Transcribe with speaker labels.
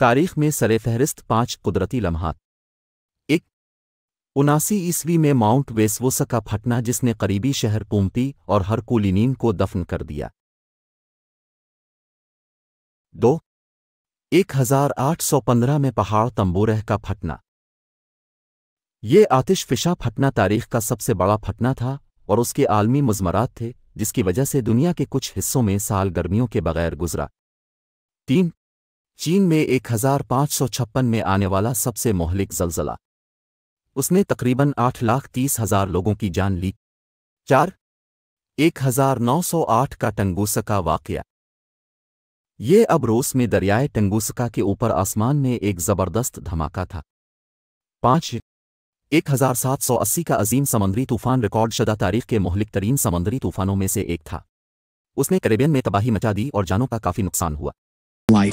Speaker 1: तारीख में सरे फहरिस्त पाँच कुदरती लम्हात एक उनासी ईस्वी में माउंट वेस्वोसा का फटना जिसने करीबी शहर पोम्पी और हरकुलिनीन को दफन कर दिया दो 1815 में पहाड़ तंबोरह का फटना ये आतिशफिशा फटना तारीख का सबसे बड़ा फटना था और उसके आलमी मुजमरात थे जिसकी वजह से दुनिया के कुछ हिस्सों में साल गर्मियों के बगैर गुजरा तीन चीन में एक हजार पाँच सौ छप्पन में आने वाला सबसे मोहलिक जलजला उसने तकरीबन आठ लाख तीस हजार लोगों की जान ली चार एक हजार नौ सौ आठ का टंगूसका वाकया ये अब रूस में दरियाए टंगूसका के ऊपर आसमान में एक ज़बरदस्त धमाका था पांच एक हजार सात सौ अस्सी का अजीम समंदरी तूफान रिकॉर्ड शदा तारीख के मोहलिक तरीन समंदरी तूफानों में से एक था उसने करेबियन में तबाही मचा दी और जानों का काफ़ी नुकसान हुआ